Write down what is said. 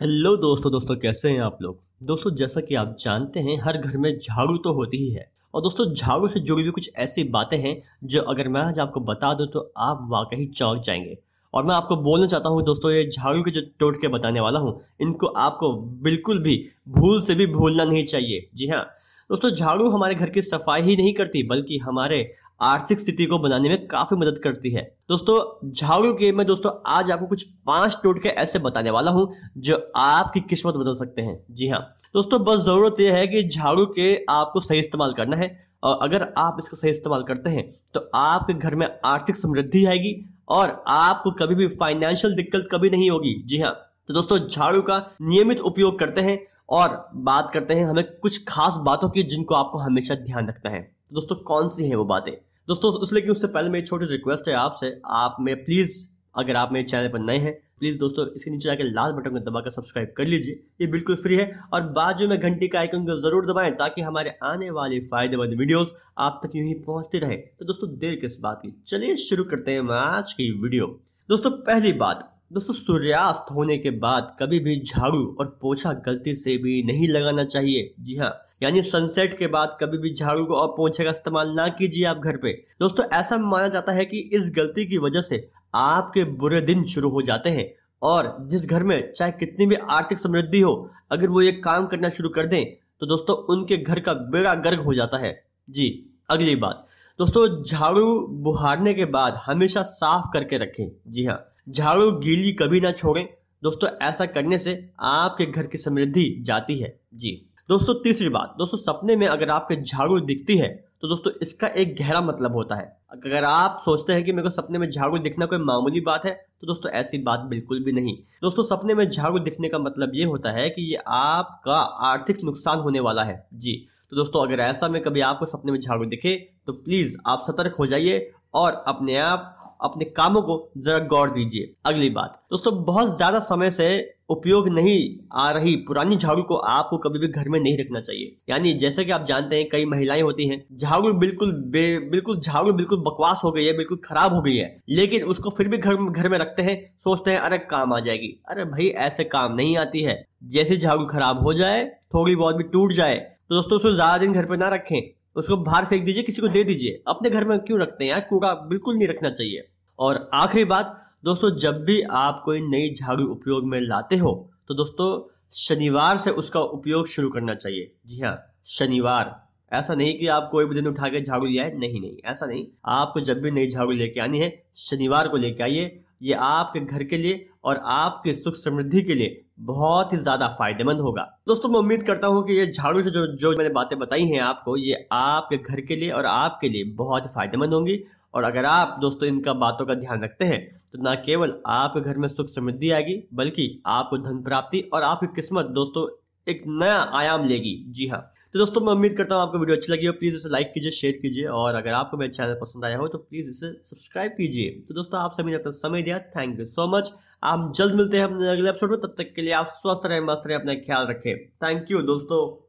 hello दोस्तों दोस्तों कैसे हैं आप लोग दोस्तों जैसा कि आप जानते हैं हर घर में झाड़ू तो होती ही है और दोस्तों झाड़ू से जुड़ी हुई कुछ ऐसी बातें हैं जो अगर मैं आज आपको बता दूं तो आप वाकई चौंक जाएंगे और मैं आपको बोलना चाहता हूं दोस्तों ये झाड़ू के जो टोट के बताने वाला हूँ इनको आपको बिल्कुल भी भूल से भी भूलना नहीं चाहिए जी हाँ दोस्तों झाड़ू हमारे घर की सफाई ही नहीं करती बल्कि हमारे आर्थिक स्थिति को बनाने में काफी मदद करती है दोस्तों झाड़ू गेम में दोस्तों आज आपको कुछ पांच टोटके ऐसे बताने वाला हूं जो आपकी किस्मत बदल सकते हैं जी हाँ दोस्तों बस जरूरत यह है कि झाड़ू के आपको सही इस्तेमाल करना है और अगर आप इसका सही इस्तेमाल करते हैं तो आपके घर में आर्थिक समृद्धि आएगी और आपको कभी भी फाइनेंशियल दिक्कत कभी नहीं होगी जी हाँ तो दोस्तों झाड़ू का नियमित उपयोग करते हैं और बात करते हैं हमें कुछ खास बातों की जिनको आपको हमेशा ध्यान रखना है तो दोस्तों कौन सी है वो बातें दोस्तों उस लेकिन उससे पहले मेरी छोटी रिक्वेस्ट है आपसे आप में प्लीज़ अगर आप मेरे चैनल पर नए हैं प्लीज़ दोस्तों इसके नीचे जाकर लाल बटन को दबाकर सब्सक्राइब कर लीजिए ये बिल्कुल फ्री है और बाजू में घंटी का आइकन को ज़रूर दबाएं ताकि हमारे आने वाले फायदेमंद वीडियोस आप तक यूं ही पहुंचते रहे तो दोस्तों देर किस बात की चलिए शुरू करते हैं आज की वीडियो दोस्तों पहली बात दोस्तों सूर्यास्त होने के बाद कभी भी झाड़ू और पोछा गलती से भी नहीं लगाना चाहिए जी हाँ यानी सनसेट के बाद कभी भी झाड़ू को और पोछे का इस्तेमाल ना कीजिए आप घर पे दोस्तों ऐसा माना जाता है कि इस गलती की वजह से आपके बुरे दिन शुरू हो जाते हैं और जिस घर में चाहे कितनी भी आर्थिक समृद्धि हो अगर वो ये काम करना शुरू कर दें तो दोस्तों उनके घर का बेड़ा गर्ग हो जाता है जी अगली बात दोस्तों झाड़ू बुहारने के बाद हमेशा साफ करके रखें जी हाँ झाड़ू गीली कभी ना छोड़ें दोस्तों ऐसा करने से आपके घर की समृद्धि जाती है जी दोस्तों तीसरी बात दोस्तों सपने में अगर आपके झाड़ू दिखती है तो दोस्तों इसका एक गहरा मतलब होता है अगर आप सोचते हैं कि मेरे को सपने में झाड़ू दिखना कोई मामूली बात है तो दोस्तों ऐसी बात बिल्कुल भी नहीं दोस्तों सपने में झाड़ू दिखने का मतलब ये होता है कि ये आपका आर्थिक नुकसान होने वाला है जी तो दोस्तों अगर ऐसा में कभी आपको सपने में झाड़ू दिखे तो प्लीज आप सतर्क हो जाइए और अपने आप अपने कामों को जरा गौर दीजिए अगली बात दोस्तों बहुत ज्यादा समय से उपयोग नहीं आ रही पुरानी झाड़ू को आपको कभी भी घर में नहीं रखना चाहिए यानी जैसे कि आप जानते हैं कई महिलाएं होती हैं झाड़ू बिल्कुल बे, बिल्कुल झाड़ू बिल्कुल बकवास हो गई है बिल्कुल खराब हो गई है लेकिन उसको फिर भी घर घर में रखते हैं सोचते हैं अरे काम आ जाएगी अरे भाई ऐसे काम नहीं आती है जैसे झाड़ू खराब हो जाए थोड़ी बहुत भी टूट जाए तो दोस्तों उसको ज्यादा दिन घर पर ना रखें तो उसको बाहर फेंक दीजिए किसी को दे दीजिए अपने घर में क्यों रखते हैं यार कूड़ा बिल्कुल नहीं रखना चाहिए और आखिरी बात दोस्तों जब भी आप कोई नई झाड़ू उपयोग में लाते हो तो दोस्तों शनिवार से उसका उपयोग शुरू करना चाहिए जी हाँ शनिवार ऐसा नहीं कि आप कोई भी दिन उठा के झाड़ू लिया है नहीं नहीं ऐसा नहीं आपको जब भी नई झाड़ू लेके आनी है शनिवार को लेके आइए ये आपके घर के लिए और आपके सुख समृद्धि के लिए बहुत ही ज़्यादा फायदेमंद होगा दोस्तों मैं उम्मीद करता हूँ कि ये झाड़ू से जो जो मैंने बातें बताई हैं आपको ये आपके घर के लिए और आपके लिए बहुत फायदेमंद होंगी और अगर आप दोस्तों इनका बातों का ध्यान रखते हैं तो ना केवल आपके घर में सुख समृद्धि आएगी बल्कि आपको धन प्राप्ति और आपकी किस्मत दोस्तों एक नया आयाम लेगी जी हाँ तो दोस्तों मैं उम्मीद करता हूँ आपको वीडियो अच्छी लगी हो प्लीज़ इसे लाइक कीजिए शेयर कीजिए और अगर आपको मेरा चैनल पसंद आया हो तो प्लीज़ इसे सब्सक्राइब कीजिए तो दोस्तों आप सभी ने अपना समय दिया थैंक यू सो मच आप जल्द मिलते हैं अपने अगले एपिसोड में तब तक के लिए आप स्वस्थ रहें मस्त रहें अपना ख्याल रखें थैंक यू दोस्तों